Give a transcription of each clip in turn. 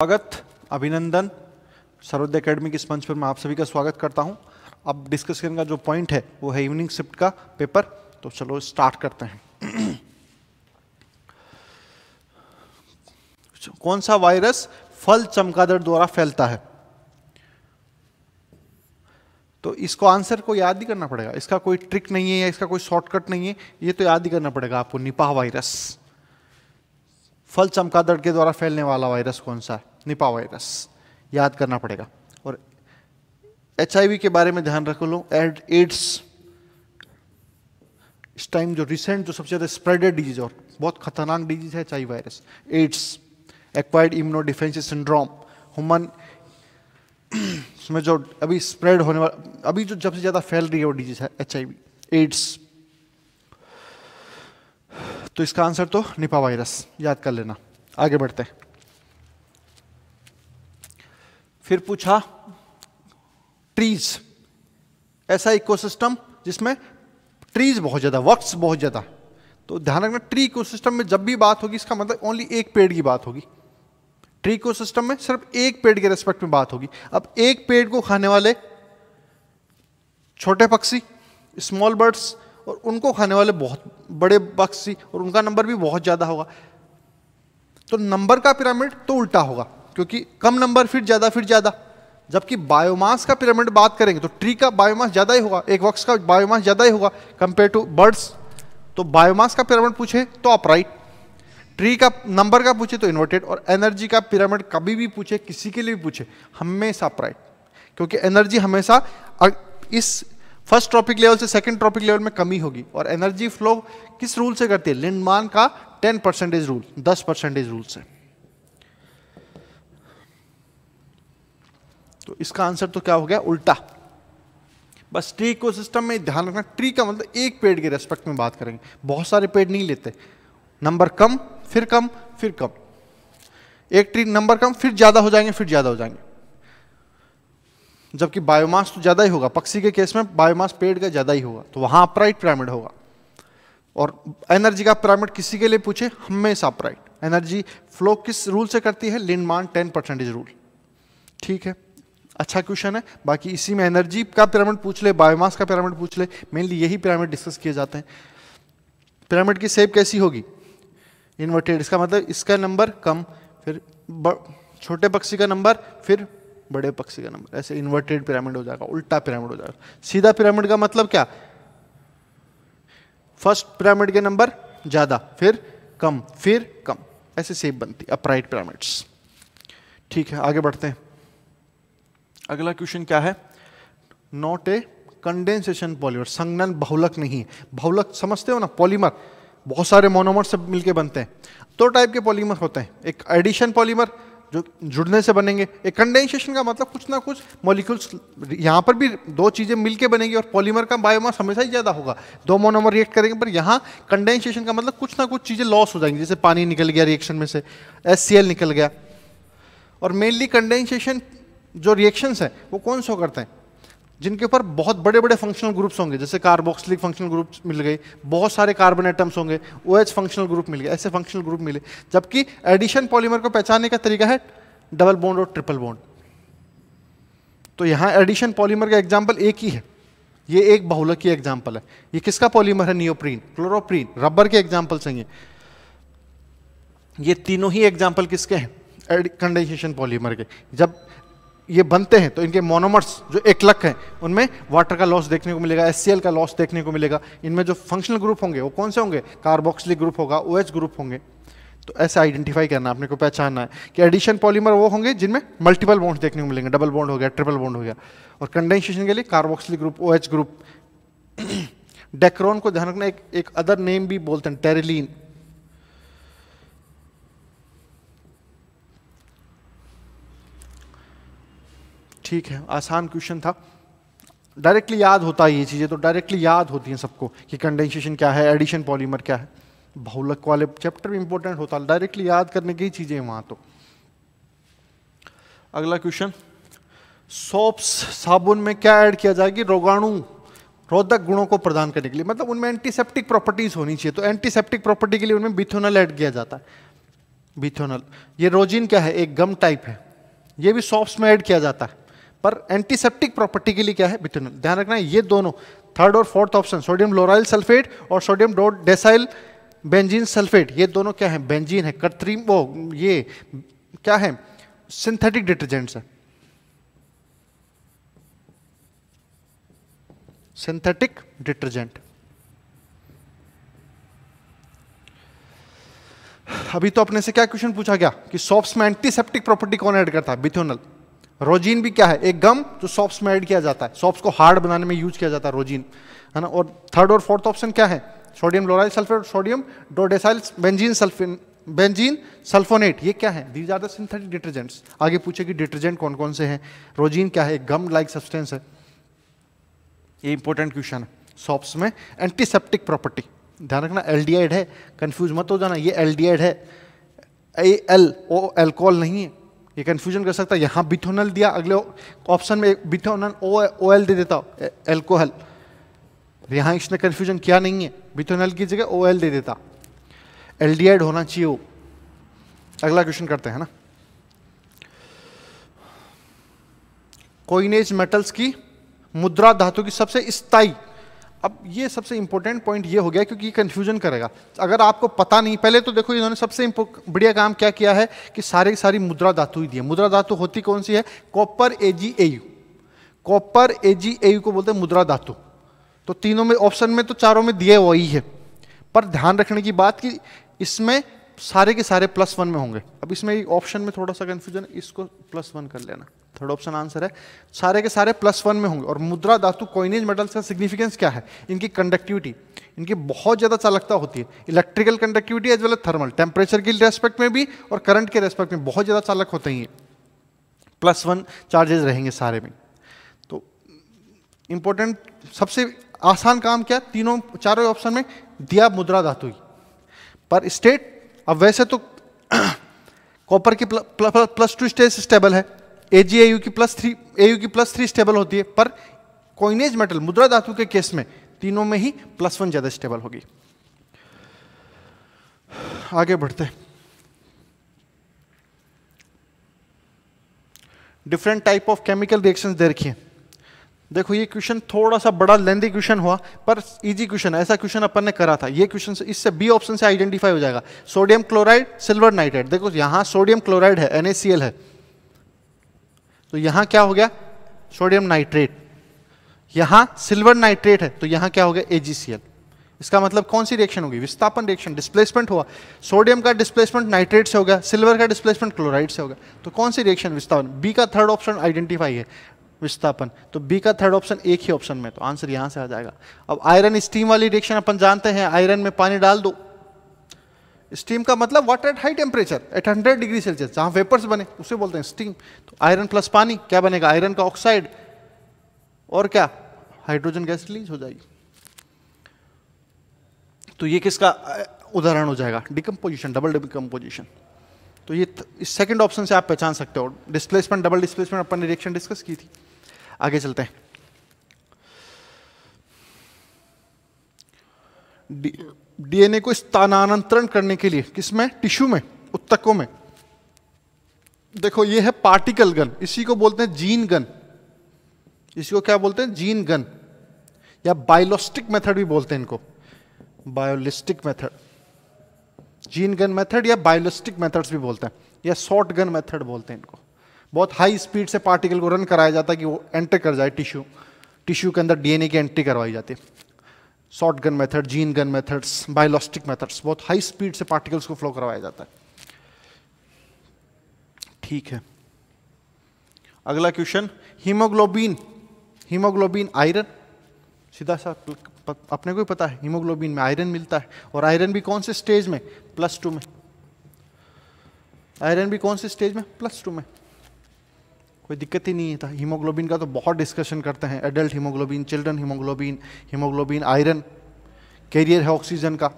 स्वागत अभिनंदन सर्वोदय अकेडमी के मंच पर मैं आप सभी का स्वागत करता हूं अब डिस्कशन का जो पॉइंट है वो है इवनिंग शिफ्ट का पेपर तो चलो स्टार्ट करते हैं कौन सा वायरस फल चमगादड़ द्वारा फैलता है तो इसको आंसर को याद ही करना पड़ेगा इसका कोई ट्रिक नहीं है या इसका कोई शॉर्टकट नहीं है ये तो याद ही करना पड़ेगा आपको निपाह वायरस फल चमकादड़ के द्वारा फैलने वाला वायरस कौन सा है निपा वायरस याद करना पड़ेगा और एच के बारे में ध्यान रख लो एड एड्स इस टाइम जो रिसेंट जो सबसे ज़्यादा स्प्रेडेड डिजीज और बहुत खतरनाक डिजीज है H virus AIDS acquired immuno defence syndrome human इसमें जो अभी स्प्रेड होने वाला अभी जो सबसे ज़्यादा फैल रही है वो डिजीज है एच एड्स तो इसका आंसर तो निपा वायरस याद कर लेना आगे बढ़ते हैं फिर पूछा ट्रीज ऐसा इकोसिस्टम जिसमें ट्रीज बहुत ज़्यादा वक्स बहुत ज़्यादा तो ध्यान रखना ट्री इकोसिस्टम में जब भी बात होगी इसका मतलब ओनली एक पेड़ की बात होगी ट्री इकोसिस्टम में सिर्फ एक पेड़ के रेस्पेक्ट में बात होगी अब एक पेड़ को खाने वाले छोटे पक्षी स्मॉल बर्ड्स और उनको खाने वाले बहुत बड़े थी और उनका नंबर भी बहुत ज़्यादा होगा तो नंबर का पिरामिड तो उल्टा होगा क्योंकि कम नंबर फिर ज़्यादा फिर ज़्यादा जबकि बायोमास का पिरामिड बात करेंगे तो ट्री का बायोमास ज़्यादा ही होगा एक वक्स का बायोमास ज़्यादा ही होगा कंपेयर टू बर्ड्स तो बायोमास का पिरामिड पूछे तो अपराइट ट्री का नंबर का पूछे तो इन्वर्टेड और एनर्जी का पिरामिड कभी भी पूछे किसी के लिए भी पूछे हमेशा अपराइट क्योंकि एनर्जी हमेशा इस फर्स्ट ट्रॉपिक लेवल से सेकंड ट्रॉपिक लेवल में कमी होगी और एनर्जी फ्लो किस रूल से करती है लिंडमान का 10 परसेंटेज रूल 10 परसेंटेज रूल से तो इसका आंसर तो क्या हो गया उल्टा बस ट्री सिस्टम में ध्यान रखना ट्री का मतलब एक पेड़ के रेस्पेक्ट में बात करेंगे बहुत सारे पेड़ नहीं लेते नंबर कम फिर कम फिर कम एक ट्री नंबर कम फिर ज़्यादा हो जाएंगे फिर ज़्यादा हो जाएंगे जबकि बायोमास तो ज़्यादा ही होगा पक्षी के केस में बायोमास पेड़ का ज़्यादा ही होगा तो वहाँ अपराइट पिरामिड होगा और एनर्जी का पिरामिड किसी के लिए पूछे हमेशा अपराइट एनर्जी फ्लो किस रूल से करती है लिनमान टेन परसेंटेज रूल ठीक है अच्छा क्वेश्चन है बाकी इसी में एनर्जी का पिरामिड पूछ ले बायोमास का पिरामिड पूछ ले मेनली यही पिरामिड डिस्कस किए जाते हैं पिरामिड की सेप कैसी होगी इन्वर्टेड इसका मतलब इसका नंबर कम फिर छोटे पक्षी का नंबर फिर बड़े पक्षी का नंबर ऐसे इन्वर्टेड पिरामिड हो जाएगा उल्टा पिरामिड हो जाएगा सीधा पिरामिड का मतलब क्या फर्स्ट पिरामिड के नंबर ज़्यादा फिर कम फिर कम ऐसे सेप बनती अपराइट पिरामिड्स ठीक है आगे बढ़ते हैं अगला क्वेश्चन क्या है नॉट ए कंडेंसेशन पॉलीमर संगनन बहुलक नहीं है बहुलक समझते हो ना पॉलीमर बहुत सारे मोनोमर सब मिलके बनते हैं दो तो टाइप के पॉलीमर होते हैं एक एडिशन पॉलीमर जो जुड़ने से बनेंगे एक कंडेंसेशन का मतलब कुछ ना कुछ मॉलिक्यूल्स यहाँ पर भी दो चीज़ें मिलके बनेंगी और पॉलीमर का बायोमास हमेशा ही ज़्यादा होगा दो मोनोमर रिएक्ट करेंगे पर यहाँ कंडेंसेशन का मतलब कुछ ना कुछ चीज़ें लॉस हो जाएंगी जैसे पानी निकल गया रिएक्शन में से एस निकल गया और मेनली कंडेंसेशन जो रिएक्शंस हैं वो कौन सा करते हैं जिनके ऊपर बहुत बड़े बड़े फंक्शनल ग्रुप्स होंगे जैसे कार्बोक्सिलिक फंक्शनल ग्रुप्स मिल गए बहुत सारे कार्बन एटम्स होंगे ओ एच फंक्शनल ग्रुप मिल गए ऐसे फंक्शनल ग्रुप मिले जबकि एडिशन पॉलीमर को पहचानने का तरीका है डबल बॉन्ड और ट्रिपल बॉन्ड तो यहाँ एडिशन पॉलीमर का एग्जाम्पल एक ही है ये एक बहुलक की एग्जाम्पल है ये किसका पॉलीमर है नियोप्रीन क्लोरोप्रीन रबर के एग्जाम्पल हैं ये ये तीनों ही एग्जाम्पल किसके हैं कंडेंसेशन पॉलीमर के जब ये बनते हैं तो इनके मोनोमर्स जो एक लक हैं उनमें वाटर का लॉस देखने को मिलेगा एस का लॉस देखने को मिलेगा इनमें जो फंक्शनल ग्रुप होंगे वो कौन से होंगे कार्बोक्सिलिक ग्रुप होगा ओ ग्रुप होंगे तो ऐसे आइडेंटिफाई करना अपने को पहचानना है कि एडिशन पॉलीमर वो होंगे जिनमें मल्टीपल बॉन्ड्स देखने को मिलेंगे डबल बॉन्ड हो गया ट्रिपल बॉन्ड हो गया और कंडेंसेशन के लिए carboxylic group O group Dacron को ध्यान रखना एक एक अदर नेम भी बोलते हैं टेरिलीन ठीक है आसान क्वेश्चन था डायरेक्टली याद होता है ये चीज़ें तो डायरेक्टली याद होती हैं सबको कि कंडेंसेशन क्या है एडिशन पॉलीमर क्या है बहुलक वाले चैप्टर भी इंपॉर्टेंट होता है डायरेक्टली याद करने की चीज़ें हैं वहाँ तो अगला क्वेश्चन सोप्स साबुन में क्या ऐड किया जाएगी रोगाणु रोधक गुणों को प्रदान करने के लिए मतलब उनमें एंटीसेप्टिक प्रॉपर्टीज होनी चाहिए तो एंटीसेप्टिक प्रॉपर्टी के लिए उनमें बिथोनल ऐड किया जाता है बिथोनल ये रोजिन क्या है एक गम टाइप है ये भी सॉप्स में ऐड किया जाता है पर एंटीसेप्टिक प्रॉपर्टी के लिए क्या है बिटेनॉल ध्यान रखना है ये दोनों थर्ड और fourth option sodium lauryl sulphate और sodium dodecyl benzene sulphate ये दोनों क्या है बेंजीन है कृत्रिम वो ये क्या है सिंथेटिक डिटर्जेंट्स है सिंथेटिक डिटर्जेंट अभी तो अपने से क्या क्वेश्चन पूछा गया कि सॉफ्ट में एंटीसेप्टिक प्रॉपर्टी कौन ऐड करता है बिथोनल रोजीन भी क्या है एक गम जो सॉप्स में ऐड किया जाता है सॉप्स को हार्ड बनाने में यूज किया जाता है रोजीन है ना और थर्ड और फोर्थ ऑप्शन क्या है sodium lauryl sulphate sodium dodecyl benzene sulphin benzene sulphonate ये क्या है these are the synthetic detergents आगे पूछे कि डिटर्जेंट कौन कौन से हैं रोजीन क्या है गम लाइक सब्सटेंस है ये इंपॉर्टेंट क्वेश्चन है सॉप्स में एंटीसेप्टिक प्रॉपर्टी ध्यान रखना एल है कन्फ्यूज मत हो जाना ये एल है ए एल ओ एल्कोहल नहीं है ये कन्फ्यूजन कर सकता है यहाँ बिथोनल दिया अगले ऑप्शन में बिथोनल ओ ओएल दे देता एल्कोहल यहाँ इसने कन्फ्यूजन किया नहीं है बिथोनल की जगह ओएल दे देता एड होना चाहिए वो अगला क्वेश्चन करते हैं ना कोइनेज मेटल्स की मुद्रा धातु की सबसे स्थायी अब ये सबसे इंपॉर्टेंट पॉइंट ये हो गया क्योंकि ये कन्फ्यूजन करेगा अगर आपको पता नहीं पहले तो देखो इन्होंने सबसे बढ़िया काम क्या किया है कि सारे की सारी मुद्रा धातु ही दी है मुद्रा धातु होती कौन सी है copper A G A U copper A G A U को बोलते हैं मुद्रा धातु तो तीनों में ऑप्शन में तो चारों में दिए वही है पर ध्यान रखने की बात कि इसमें सारे के सारे प्लस वन में होंगे अब इसमें ऑप्शन में थोड़ा सा कन्फ्यूजन इसको प्लस वन कर लेना थर्ड ऑप्शन आंसर है सारे के सारे प्लस वन में होंगे और मुद्रा धातु कोइनेज मेटल्स का सिग्निफिकेंस क्या है इनकी कंडक्टिविटी इनकी बहुत ज़्यादा चालकता होती है electrical conductivity as well as thermal temperature के रेस्पेक्ट में भी और करंट के रेस्पेक्ट में बहुत ज़्यादा चालक होते हैं ये प्लस वन चार्जेज रहेंगे सारे में तो इम्पोर्टेंट सबसे आसान काम क्या तीनों चारों ऑप्शन में दिया मुद्रा धातु पर स्टेट अब वैसे तो कॉपर की प्लस टू स्टेज स्टेबल है ए जी एयू की प्लस थ्री ए यू की प्लस थ्री स्टेबल होती है पर कोइनेज मेटल मुद्रा धातु के केस में तीनों में ही प्लस वन ज़्यादा स्टेबल होगी आगे बढ़ते हैं different type of chemical reaction देखिए देखो ये क्वेश्चन थोड़ा सा बड़ा लेंदी क्वेश्चन हुआ पर इजी क्वेश्चन ऐसा क्वेश्चन अपन ने करा था ये क्वेश्चन इससे बी ऑप्शन से आइडेंटिफाई हो जाएगा सोडियम क्लोराइड सिल्वर नाइट्रेट देखो यहाँ सोडियम क्लोराइड है एनएसीएल है तो यहां क्या हो गया सोडियम नाइट्रेट यहां सिल्वर नाइट्रेट है तो यहां क्या हो गया एजीसीएल इसका मतलब कौन सी रिएक्शन होगी विस्थापन रिएक्शन डिस्प्लेसमेंट हुआ सोडियम का डिस्प्लेसमेंट नाइट्रेट से होगा सिल्वर का डिस्प्लेसमेंट क्लोराइड से होगा तो कौन सी रिएक्शन विस्थापन बी का थर्ड ऑप्शन आइडेंटिफाई है विस्थापन तो बी का थर्ड ऑप्शन एक ही ऑप्शन में तो आंसर यहां से आ जाएगा अब आयरन स्टीम वाली रिएक्शन अपन जानते हैं आयरन में पानी डाल दो स्टीम का मतलब water at high temperature at hundred degree Celsius जहां वेपर्स बने उसे बोलते हैं स्टीम तो आयरन प्लस पानी क्या बनेगा आयरन का ऑक्साइड और क्या हाइड्रोजन गैस रिलीज हो जाएगी तो ये किसका उदाहरण हो जाएगा डिकम्पोजिशन डबल डिकम्पोजिशन तो ये इस सेकंड ऑप्शन से आप पहचान सकते हो डिस्प्लेसमेंट डबल डिस्प्लेसमेंट अपन ने रिएक्शन डिस्कस की थी आगे चलते हैं डीएनए को स्थानांतरण करने के लिए किसमें टिश्यू में उत्तकों में देखो ये है पार्टिकल गन इसी को बोलते हैं जीन गन इसी को क्या बोलते हैं जीन गन या बायोलॉस्टिक मेथड भी बोलते हैं इनको biolistic method gene gun method या बायोलिस्टिक मेथड्स भी बोलते हैं या शॉर्ट गन मेथड बोलते हैं इनको बहुत हाई स्पीड से पार्टिकल को रन कराया जाता है कि वो एंटर कर जाए टिश्यू टिश्यू के अंदर डीएनए की एंट्री करवाई जाती है short gun method gene gun methods biolistic methods बहुत हाई स्पीड से पार्टिकल्स को फ्लो करवाया जाता है ठीक है अगला क्वेश्चन हीमोग्लोबिन हीमोग्लोबिन आयरन सीधा सा अपने को ही पता है हीमोग्लोबिन में आयरन मिलता है और आयरन भी कौन से स्टेज में प्लस टू में आयरन भी कौन से स्टेज में प्लस टू में कोई दिक्कत ही नहीं था तो हीमोग्लोबिन का तो बहुत डिस्कशन करते हैं adult haemoglobin children haemoglobin haemoglobin iron carrier है ऑक्सीजन का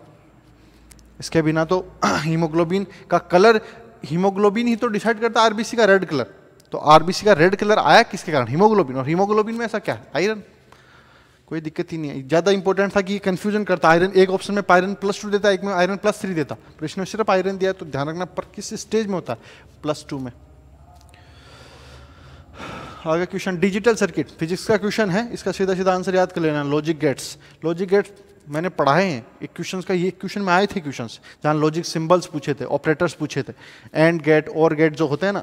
इसके बिना तो हीमोग्लोबिन का कलर हीमोग्लोबिन ही तो डिसाइड करता है आरबीसी का रेड कलर तो आरबीसी का रेड कलर आया किसके कारण हीमोग्लोबिन और हीमोग्लोबिन में ऐसा क्या है आयरन कोई दिक्कत ही नहीं है ज़्यादा इंपॉर्टेंट था कि ये कन्फ्यूजन करता आयरन एक ऑप्शन में आयरन प्लस टू देता है एक में आयरन प्लस थ्री देता प्रश्न में सिर्फ आयरन दिया तो ध्यान रखना पर किस स्टेज में होता है प्लस टू में आगे क्वेश्चन डिजिटल सर्किट फिजिक्स का क्वेश्चन है इसका सीधा सीधा आंसर याद कर लेना लॉजिक गेट्स लॉजिक गेट्स मैंने पढ़ाए हैं एक क्वेश्चन का ये क्वेश्चन में आए थे क्वेश्चन जहाँ लॉजिक सिंबल्स पूछे थे ऑपरेटर्स पूछे थे एंड गेट और गेट जो होते हैं ना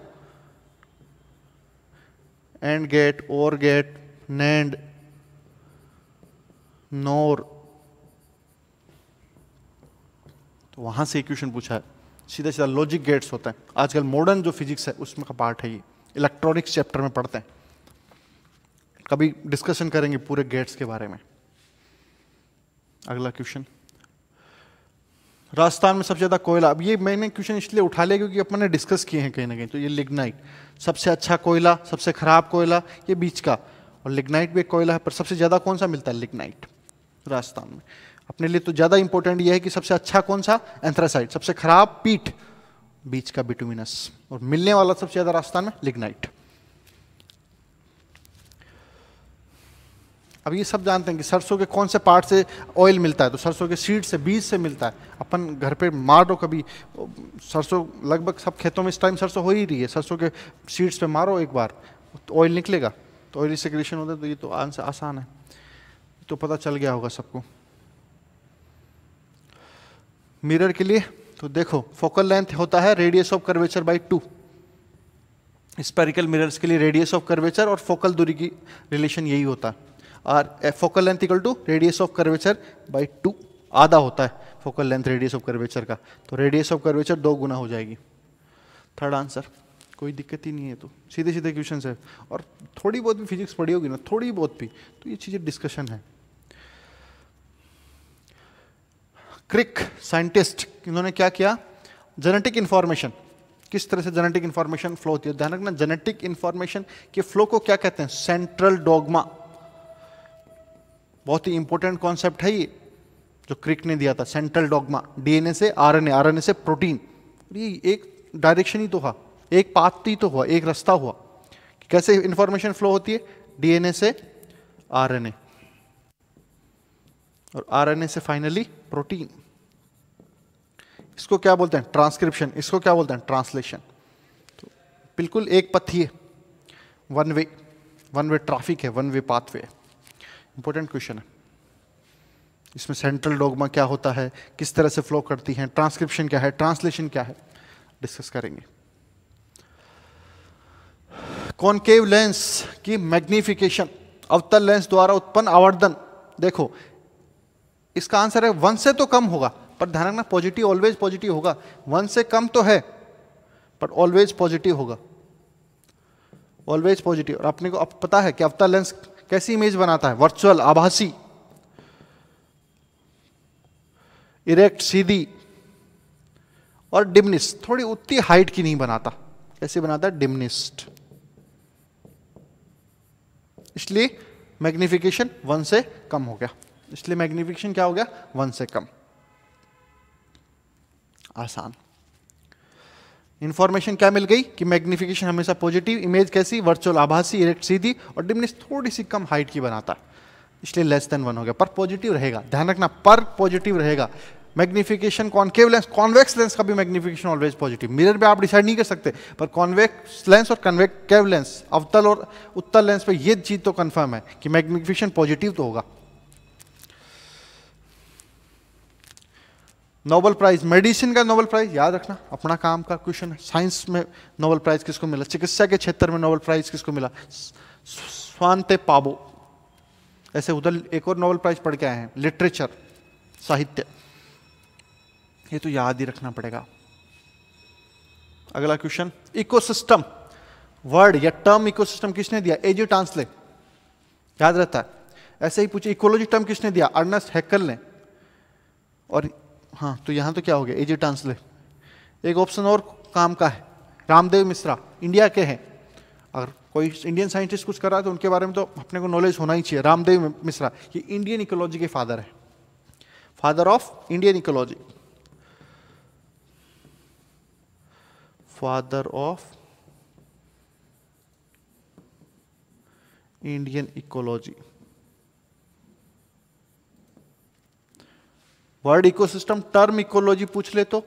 and gate or gate nand nor तो वहां से क्वेश्चन पूछा है सीधा सीधा लॉजिक गेट्स होता है आजकल मॉडर्न जो फिजिक्स है उसमें का पार्ट है ये इलेक्ट्रॉनिक्स चैप्टर में पढ़ते हैं कभी डिस्कशन करेंगे पूरे गेट्स के बारे में अगला क्वेश्चन राजस्थान में सबसे ज़्यादा कोयला अब ये मैंने क्वेश्चन इसलिए उठा लिया क्योंकि अपन ने डिस्कस किए हैं कहीं ना कहीं तो ये लिग्नाइट सबसे अच्छा कोयला सबसे ख़राब कोयला ये बीच का और लिग्नाइट भी एक कोयला है पर सबसे ज़्यादा कौन सा मिलता है लिग्नाइट राजस्थान में अपने लिए तो ज़्यादा इंपॉर्टेंट ये है कि सबसे अच्छा कौन सा एंथ्रासाइट सबसे ख़राब पीठ बीच का बिटुमिनस और मिलने वाला सबसे ज्यादा राजस्थान में लिग्नाइट अब ये सब जानते हैं कि सरसों के कौन से पार्ट से ऑयल मिलता है तो सरसों के सीड से बीज से मिलता है अपन घर पे मार दो कभी सरसों लगभग सब खेतों में इस टाइम सरसों हो ही रही है सरसों के सीड्स पे मारो एक बार तो ऑयल निकलेगा तो से सेक्रेशन होता है तो ये तो आंसर आसान है तो पता चल गया होगा सबको मिरर के लिए तो देखो फोकल लेंथ होता है radius of curvature by two spherical mirrors के लिए रेडियस ऑफ कर्वेचर और फोकल दूरी की रिलेशन यही होता है और focal length equal to radius of curvature by two आधा होता है focal length radius of curvature का तो रेडियस ऑफ कर्वेचर दो गुना हो जाएगी थर्ड आंसर कोई दिक्कत ही नहीं है तो सीधे सीधे क्वेश्चन है और थोड़ी बहुत भी फिजिक्स पढ़ी होगी ना थोड़ी बहुत भी तो ये चीज़ें डिस्कशन है क्रिक साइंटिस्ट इन्होंने क्या किया जेनेटिक इन्फॉर्मेशन किस तरह से जेनेटिक इन्फॉर्मेशन फ्लो होती है ध्यान रखना जेनेटिक इन्फॉर्मेशन के फ्लो को क्या कहते हैं सेंट्रल डोगमा बहुत ही इंपॉर्टेंट कॉन्सेप्ट है ये जो क्रिक ने दिया था सेंट्रल डोगमा डीएनए से आरएनए आरएनए से प्रोटीन ये एक डायरेक्शन ही तो हुआ एक पाथ ही तो हुआ एक रास्ता हुआ कैसे इन्फॉर्मेशन फ्लो होती है डीएनए से आरएनए और आरएनए से फाइनली प्रोटीन इसको क्या बोलते हैं ट्रांसक्रिप्शन इसको क्या बोलते हैं ट्रांसलेशन तो बिल्कुल एक ही है one way one way traffic है one way pathway important question है इसमें सेंट्रल डोगमा क्या होता है किस तरह से फ्लो करती है ट्रांसक्रिप्शन क्या है ट्रांसलेशन क्या है डिस्कस करेंगे कॉन्केव लेंस की मैग्निफिकेशन अवतल लेंस द्वारा उत्पन्न आवर्धन देखो इसका आंसर है वन से तो कम होगा पर ध्यान रखना पॉजिटिव ऑलवेज पॉजिटिव होगा वन से कम तो है पर ऑलवेज पॉजिटिव होगा ऑलवेज पॉजिटिव और अपने को अब पता है कि अवतार लेंस कैसी इमेज बनाता है वर्चुअल आभासी इरेक्ट सीधी और डिमनिस्ट थोड़ी उतनी हाइट की नहीं बनाता कैसे बनाता है डिमनिस्ट इसलिए मैग्निफिकेशन वन से कम हो गया इसलिए मैग्निफिकेशन क्या हो गया वन से कम आसान इंफॉर्मेशन क्या मिल गई कि मैग्निफिकेशन हमेशा पॉजिटिव इमेज कैसी वर्चुअल आभासी इरेक्ट सीधी और डिमनेस थोड़ी सी कम हाइट की बनाता है इसलिए लेस देन वन हो गया पर पॉजिटिव रहेगा ध्यान रखना पर पॉजिटिव रहेगा magnification concave lens convex lens का भी मैग्निफिकेशन ऑलवेज पॉजिटिव मिरर पे आप डिसाइड नहीं कर सकते पर कॉन्वेक्स लेंस और कन्वेक्व लेंस अवतल और उत्तर लेंस पे ये चीज़ तो कंफर्म है कि मैग्निफिकेशन पॉजिटिव तो होगा नोबल प्राइज मेडिसिन का नोबल प्राइज याद रखना अपना काम का क्वेश्चन है साइंस में नोबल प्राइज किसको मिला चिकित्सा के क्षेत्र में नोबल प्राइज किसको मिला स्वान्ते पाबो ऐसे उधर एक और नोबल प्राइज पढ़ के आए हैं लिटरेचर साहित्य ये तो याद ही रखना पड़ेगा अगला क्वेश्चन इकोसिस्टम वर्ड या टर्म इकोसिस्टम किसने दिया एजी ट्रांसलेट याद रहता है ऐसे ही पूछे इकोलॉजी टर्म किसने दिया अर्नस्ट हैकल ने और हाँ तो यहाँ तो क्या हो गया एजी ट्रांसलेट एक ऑप्शन और काम का है रामदेव मिश्रा इंडिया के हैं अगर कोई इंडियन साइंटिस्ट कुछ कर रहा है तो उनके बारे में तो अपने को नॉलेज होना ही चाहिए रामदेव मिश्रा ये इंडियन इकोलॉजी के फादर है father of Indian ecology father of Indian ecology word ecosystem term ecology पूछ ले तो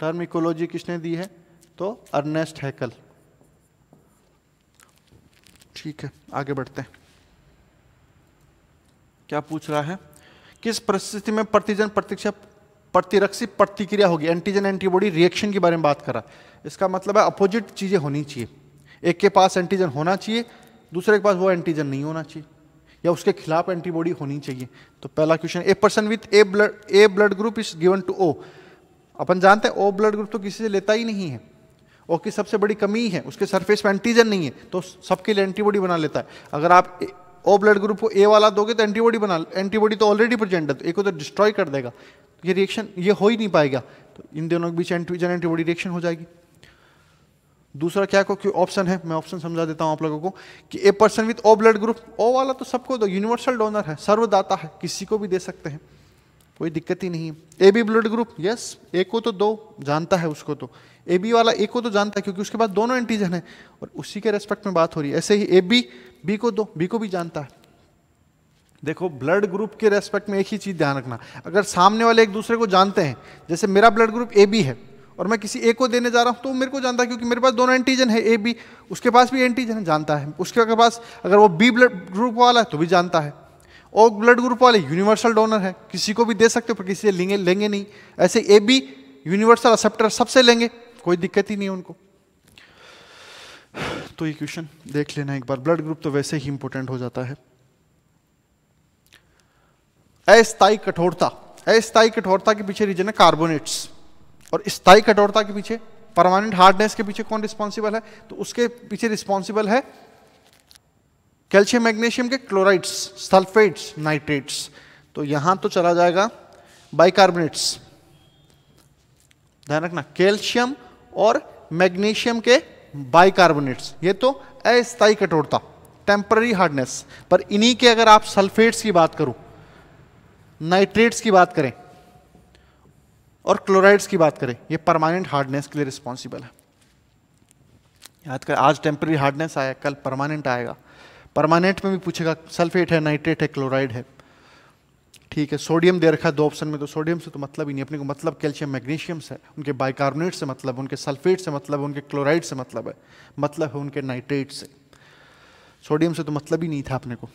टर्म इकोलॉजी किसने दी है तो अर्नेस्ट हैकल ठीक है आगे बढ़ते हैं क्या पूछ रहा है किस परिस्थिति में प्रतिजन प्रतीक्षा प्रतिरक्षी प्रतिक्रिया होगी एंटीजन एंटीबॉडी रिएक्शन के बारे में बात करा इसका मतलब है अपोजिट चीज़ें होनी चाहिए एक के पास एंटीजन होना चाहिए दूसरे के पास वो एंटीजन नहीं होना चाहिए या उसके खिलाफ एंटीबॉडी होनी चाहिए तो पहला question a person with a blood a blood group is given to O अपन जानते हैं ओ ब्लड ग्रुप तो किसी से लेता ही नहीं है ओ की सबसे बड़ी कमी है उसके सरफेस में एंटीजन नहीं है तो सबके लिए एंटीबॉडी बना लेता है अगर आप ओ ब्लड ग्रुप को ए वाला दोगे तो एंटीबॉडी बना एंटीबॉडी तो ऑलरेडी प्रेजेंट है तो एक को तो डिस्ट्रॉय कर देगा ये रिएक्शन ये हो ही नहीं पाएगा तो इन दोनों के बीच एंटीजन एंटीबॉडी रिएक्शन हो जाएगी दूसरा क्या क्योंकि ऑप्शन है मैं ऑप्शन समझा देता हूँ आप लोगों को कि a person with O blood group O वाला तो सबको दो यूनिवर्सल डोनर है सर्वदाता है किसी को भी दे सकते हैं कोई दिक्कत ही नहीं है A B blood group yes A को तो दो जानता है उसको तो ए बी वाला ए को तो जानता है क्योंकि उसके पास दोनों एंटीजन है और उसी के रेस्पेक्ट में बात हो रही है ऐसे ही ए बी बी को दो बी को भी जानता है देखो ब्लड ग्रुप के रेस्पेक्ट में एक ही चीज़ ध्यान रखना अगर सामने वाले एक दूसरे को जानते हैं जैसे मेरा ब्लड ग्रुप ए बी है और मैं किसी ए को देने जा रहा हूँ तो मेरे को जानता है क्योंकि मेरे पास दोनों एंटीजन है ए बी उसके पास भी एंटीजन है जानता है उसके पास अगर वो बी ब्लड ग्रुप वाला है तो भी जानता है ओ ब्लड ग्रुप वाले यूनिवर्सल डोनर है किसी को भी दे सकते हो पर किसी से लेंगे लेंगे नहीं ऐसे ए बी यूनिवर्सल एक्सेप्टर सबसे लेंगे कोई दिक्कत ही नहीं उनको तो ये क्वेश्चन देख लेना एक बार ब्लड ग्रुप तो वैसे ही इंपॉर्टेंट हो जाता है अस्थायी कठोरता अस्थायी कठोरता के पीछे रीजन है कार्बोनेट्स और स्थायी कठोरता के पीछे परमानेंट हार्डनेस के पीछे कौन रिस्पॉन्सिबल है तो उसके पीछे रिस्पॉन्सिबल है कैल्शियम मैग्नीशियम के क्लोराइड्स सल्फेट्स नाइट्रेट्स तो यहां तो चला जाएगा बाइकार्बोनेट्स ध्यान रखना कैल्शियम और मैग्नीशियम के बाइकार्बोनेट्स ये तो अस्थायी कठोरता टेम्पररी हार्डनेस पर इन्हीं के अगर आप सल्फेट्स की बात करूं नाइट्रेट्स की बात करें और क्लोराइड्स की बात करें ये परमानेंट हार्डनेस के लिए रिस्पॉन्सिबल है याद कर आज टेम्प्रेरी हार्डनेस आया कल परमानेंट आएगा परमानेंट में भी पूछेगा सल्फेट है नाइट्रेट है क्लोराइड है ठीक है सोडियम दे रखा है दो ऑप्शन में तो सोडियम से तो मतलब ही नहीं अपने को मतलब कैल्शियम मैग्नीशियम से उनके बाइकार्बोनेट से मतलब उनके सल्फेट से मतलब उनके क्लोराइड से मतलब है मतलब है उनके नाइट्रेट से सोडियम से तो मतलब ही नहीं था अपने को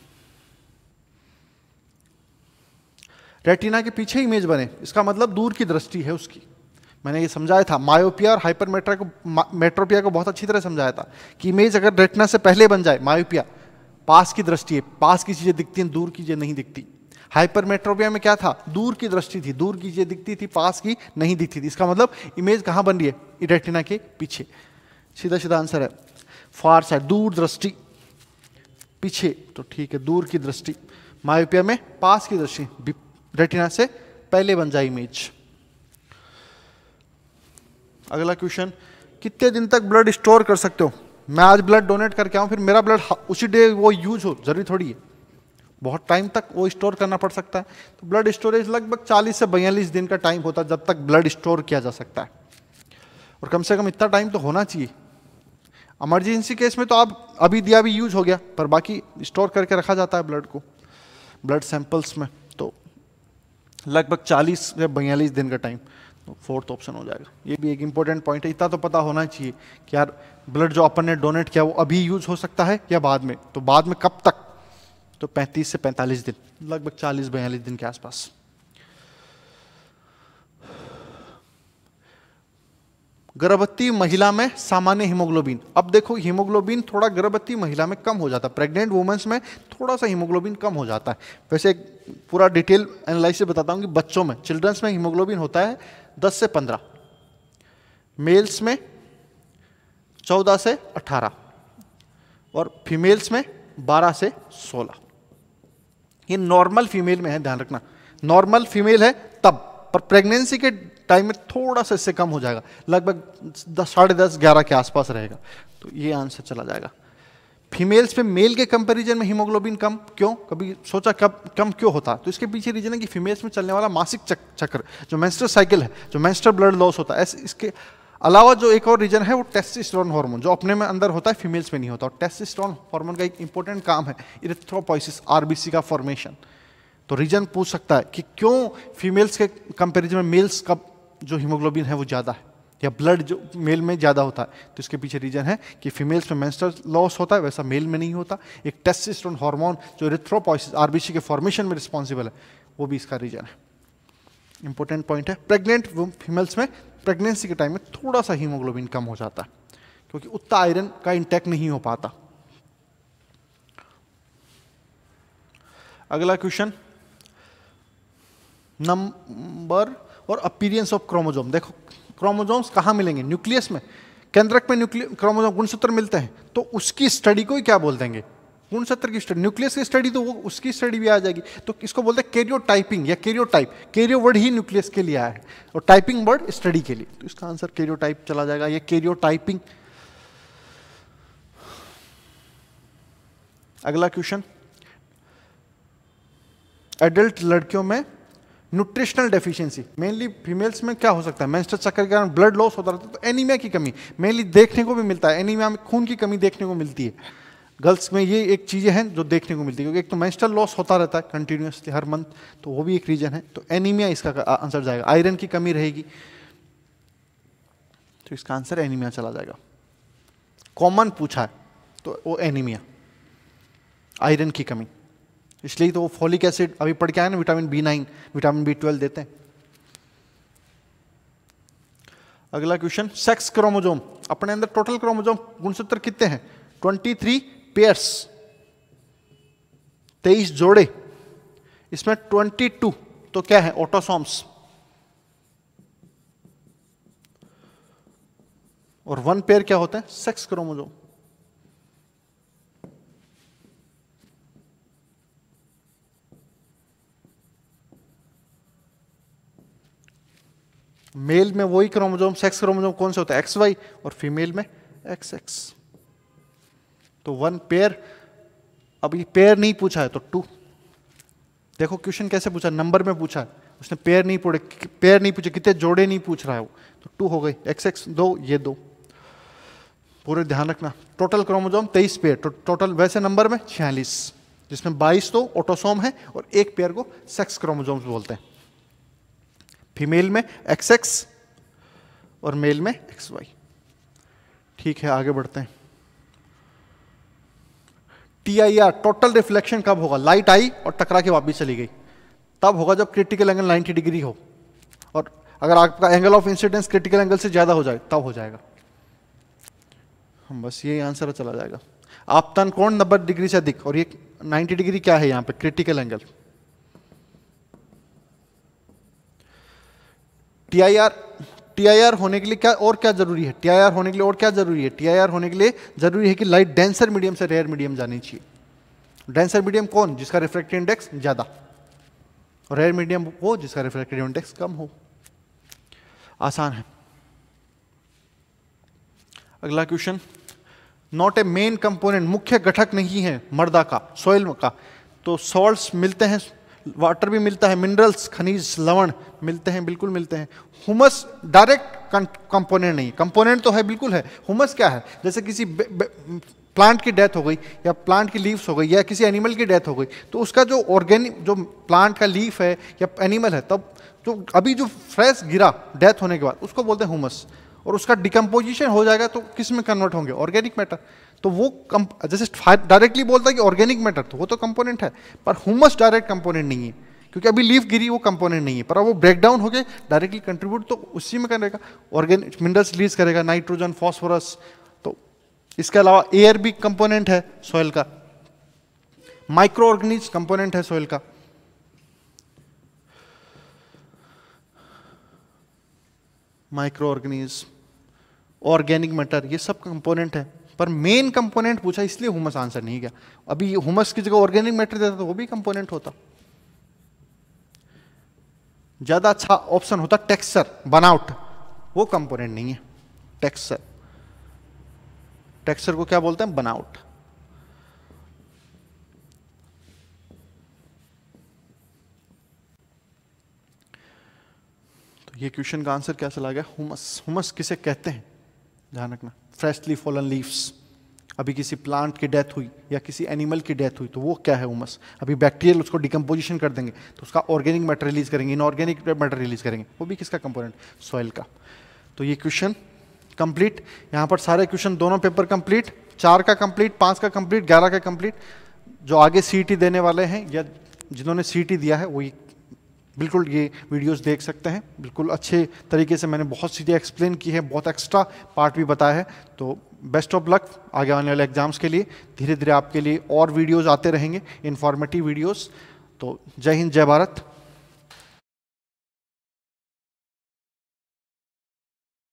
रेटिना के पीछे इमेज बने इसका मतलब दूर की दृष्टि है उसकी मैंने ये समझाया था मायोपिया और हाइपरमेट्रा को मेट्रोपिया को बहुत अच्छी तरह समझाया था कि इमेज अगर रेटिना से पहले बन जाए मायोपिया पास की दृष्टि है पास की चीज़ें दिखती हैं दूर की चीज़ें नहीं दिखती हाइपरमेट्रोपिया में क्या था दूर की दृष्टि थी दूर की चीज़ें दिखती थी पास की नहीं दिखती थी इसका मतलब इमेज कहाँ बन रही है रेटिना के पीछे सीधा सीधा आंसर है फार साइड दूर दृष्टि पीछे तो ठीक है दूर की दृष्टि मायोपिया में पास की दृष्टि रेटिना से पहले बन जाए इमेज अगला क्वेश्चन कितने दिन तक ब्लड स्टोर कर सकते हो मैं आज ब्लड डोनेट करके आऊँ फिर मेरा ब्लड उसी डे वो यूज हो जरूरी थोड़ी है बहुत टाइम तक वो स्टोर करना पड़ सकता है तो ब्लड स्टोरेज लगभग 40 से बयालीस दिन का टाइम होता है जब तक ब्लड स्टोर किया जा सकता है और कम से कम इतना टाइम तो होना चाहिए इमरजेंसी केस में तो आप अभी दिया भी यूज हो गया पर बाकी स्टोर करके रखा जाता है ब्लड को ब्लड सैंपल्स में लगभग 40 या बयालीस दिन का टाइम तो फोर्थ ऑप्शन हो जाएगा ये भी एक इंपॉर्टेंट पॉइंट है इतना तो पता होना चाहिए कि यार ब्लड जो अपन ने डोनेट किया वो अभी यूज हो सकता है या बाद में तो बाद में कब तक तो 35 से 45 दिन लगभग 40 बयालीस दिन के आसपास गर्भवती महिला में सामान्य हीमोग्लोबिन अब देखो हीमोग्लोबिन थोड़ा गर्भवती महिला में कम हो जाता है प्रेग्नेंट वुमेंस में थोड़ा सा हीमोग्लोबिन कम हो जाता है वैसे एक पूरा डिटेल एनालिसिस बताता हूँ कि बच्चों में चिल्ड्रंस में हीमोग्लोबिन होता है दस से पंद्रह मेल्स में चौदह से 18 और फीमेल्स में बारह से सोलह ये नॉर्मल फीमेल में है ध्यान रखना नॉर्मल फीमेल है तब पर प्रेगनेंसी के टाइम में थोड़ा सा इससे कम हो जाएगा लगभग दस साढ़े दस ग्यारह के आसपास रहेगा तो ये आंसर चला जाएगा फीमेल्स पे मेल के कंपैरिजन में हीमोग्लोबिन कम क्यों कभी सोचा कब कम क्यों होता है तो इसके पीछे रीजन है कि फीमेल्स में चलने वाला मासिक चक, चक्र जो मैंस्टर साइकिल है जो मैंस्टर ब्लड लॉस होता है इसके अलावा जो एक और रीजन है वो टेस्टिस्ट्रॉन हार्मोन जो अपने में अंदर होता है फीमेल्स में नहीं होता और टेस्टिस्ट्रॉन हार्मोन का एक इंपॉर्टेंट काम है इरेथ्रोपोइसिस आरबीसी का फॉर्मेशन तो रीजन पूछ सकता है कि क्यों फीमेल्स के कंपेरिजन में मेल्स का जो हीमोग्लोबिन है वो ज़्यादा है या ब्लड जो मेल में ज़्यादा होता है तो इसके पीछे रीज़न है कि फीमेल्स में मेंस्ट्रुअल लॉस होता है वैसा मेल में नहीं होता एक टेस्टिस्टोन हार्मोन जो रिथ्रोपोइसिस आरबीसी के फॉर्मेशन में रिस्पॉन्सिबल है वो भी इसका रीज़न है इंपॉर्टेंट पॉइंट है प्रेग्नेंट फीमेल्स में प्रेगनेंसी के टाइम में थोड़ा सा हीमोग्लोबिन कम हो जाता है क्योंकि उतना आयरन का इंटेक नहीं हो पाता अगला क्वेश्चन नंबर और अपीरियंस ऑफ क्रोमोजोम देखो क्रोमोजोम्स कहाँ मिलेंगे न्यूक्लियस में केंद्रक में न्यूक्लिय क्रोमोजोम गुणसूत्र मिलते हैं तो उसकी स्टडी को ही क्या बोल देंगे गुणसूत्र की स्टडी न्यूक्लियस की स्टडी तो वो उसकी स्टडी भी आ जाएगी तो इसको बोलते हैं केरियो टाइपिंग या केरियो टाइप केरियो वर्ड ही न्यूक्लियस के लिए आया है और टाइपिंग वर्ड स्टडी के लिए तो इसका आंसर केरियो टाइप चला जाएगा या केरियो टाइपिंग अगला क्वेश्चन एडल्ट लड़कियों में न्यूट्रिशनल डेफिशिएंसी मेनली फीमेल्स में क्या हो सकता है मेंस्ट्रुअल चक्कर के कारण ब्लड लॉस होता रहता है तो एनीमिया की कमी मेनली देखने को भी मिलता है एनीमिया में खून की कमी देखने को मिलती है गर्ल्स में ये एक चीज़ें हैं जो देखने को मिलती है क्योंकि एक तो मेंस्ट्रुअल लॉस होता रहता है कंटिन्यूसली हर मंथ तो वो भी एक रीज़न है तो एनीमिया इसका आंसर जाएगा आयरन की कमी रहेगी तो इसका आंसर एनीमिया चला जाएगा कॉमन पूछा है तो वो एनीमिया आयरन की कमी इसलिए तो फॉलिक एसिड अभी पढ़ के आए ना vitamin B nine vitamin B twelve देते हैं अगला क्वेश्चन सेक्स क्रोमोजोम अपने अंदर टोटल क्रोमोजोम गुणसूत्र कितने हैं ट्वेंटी थ्री पेयर्स तेईस जोड़े इसमें ट्वेंटी टू तो क्या है ऑटोसॉम्स और वन पेयर क्या होते हैं सेक्स क्रोमोजोम मेल में वही क्रोमोजोम सेक्स क्रोमोजोम कौन से होता है एक्स वाई और फीमेल में एक्स एक्स तो वन पेयर अब ये पेयर नहीं पूछा है तो टू देखो क्वेश्चन कैसे पूछा नंबर में पूछा है उसने पेयर नहीं पूछे पेयर नहीं पूछे कितने जोड़े नहीं पूछ रहा है वो तो टू हो गई एक्स एक्स दो ये दो पूरे ध्यान रखना टोटल क्रोमोजोम तेईस पेयर तो, टोटल वैसे नंबर में छियालीस जिसमें बाईस तो ऑटोसोम है और एक पेयर को सेक्स क्रोमोजोम्स बोलते हैं फीमेल में एक्स एक्स और मेल में एक्स वाई ठीक है आगे बढ़ते हैं T I R total reflection कब होगा लाइट आई और टकरा के वापिस चली गई तब होगा जब क्रिटिकल एंगल 90 डिग्री हो और अगर आपका angle of incidence critical angle से ज़्यादा हो जाए तब हो जाएगा हम बस यही आंसर चला जाएगा आपतन कोण नब्बे डिग्री से अधिक और ये 90 डिग्री क्या है यहाँ पे क्रिटिकल एंगल टीआईआर टीआईआर होने के लिए क्या और क्या जरूरी है टीआईआर होने के लिए और क्या जरूरी है टीआईआर होने के लिए जरूरी है कि लाइट डेंसर मीडियम से रेयर मीडियम जानी चाहिए डेंसर मीडियम कौन जिसका रिफ्रैक्टिव इंडेक्स ज़्यादा और रेयर मीडियम वो जिसका रिफ्रैक्टिव इंडेक्स कम हो आसान है अगला question not a main component मुख्य घटक नहीं है मर्दा का सॉइल का तो सॉल्ट मिलते हैं वाटर भी मिलता है मिनरल्स खनिज लवण मिलते हैं बिल्कुल मिलते हैं हुमस डायरेक्ट कंपोनेंट नहीं कंपोनेंट तो है बिल्कुल है हुमस क्या है जैसे किसी बे, बे, प्लांट की डेथ हो गई या प्लांट की लीव्स हो गई या किसी एनिमल की डेथ हो गई तो उसका जो ऑर्गेनिक जो प्लांट का लीफ है या एनिमल है तब जो तो अभी जो फ्रेश गिरा डेथ होने के बाद उसको बोलते हैं हुमस और उसका डिकम्पोजिशन हो जाएगा तो किस में कन्वर्ट होंगे ऑर्गेनिक मैटर तो वो जैसे डायरेक्टली बोलता है कि ऑर्गेनिक मैटर तो वो तो कंपोनेंट है पर हुमस डायरेक्ट कंपोनेंट नहीं है क्योंकि अभी लीफ गिरी वो कंपोनेंट नहीं है पर अब वो ब्रेक डाउन गए डायरेक्टली कंट्रीब्यूट तो उसी में करेगा ऑर्गेनिक मिनरल्स रिलीज करेगा नाइट्रोजन फॉस्फोरस तो इसके अलावा एयर भी कंपोनेंट है सॉइल का माइक्रो ऑर्गेनिज कंपोनेंट है सॉइल का माइक्रो ऑर्गेनिज ऑर्गेनिक मैटर ये सब कंपोनेंट है पर मेन कंपोनेंट पूछा इसलिए हुमस आंसर नहीं गया अभी हुमस की जगह ऑर्गेनिक मैटर देता तो वो भी कंपोनेंट होता ज़्यादा अच्छा ऑप्शन होता टेक्सचर बनाउट वो कंपोनेंट नहीं है टेक्सचर टेक्सचर को क्या बोलते हैं बनाउट तो ये क्वेश्चन का आंसर क्या चला गया हुमस हुमस किसे कहते हैं ध्यान रखना फ्रेशली फॉलन लीव्स अभी किसी प्लांट की डेथ हुई या किसी एनिमल की डेथ हुई तो वो क्या है उमस अभी बैक्टीरियल उसको डिकम्पोजिशन कर देंगे तो उसका ऑर्गेनिक मैटर रिलीज करेंगे इनऑर्गेनिक मैटर रिलीज करेंगे वो भी किसका कंपोनेंट सॉइल का तो ये क्वेश्चन कंप्लीट यहाँ पर सारे क्वेश्चन दोनों पेपर कंप्लीट चार का कंप्लीट पाँच का कंप्लीट ग्यारह का कंप्लीट जो आगे सी देने वाले हैं या जिन्होंने सी दिया है वही बिल्कुल ये वीडियोस देख सकते हैं बिल्कुल अच्छे तरीके से मैंने बहुत सीधे एक्सप्लेन की है बहुत एक्स्ट्रा पार्ट भी बताया है तो बेस्ट ऑफ लक आगे आने वाले एग्जाम्स के लिए धीरे धीरे आपके लिए और वीडियोज़ आते रहेंगे इन्फॉर्मेटिव वीडियोज़ तो जय हिंद जय भारत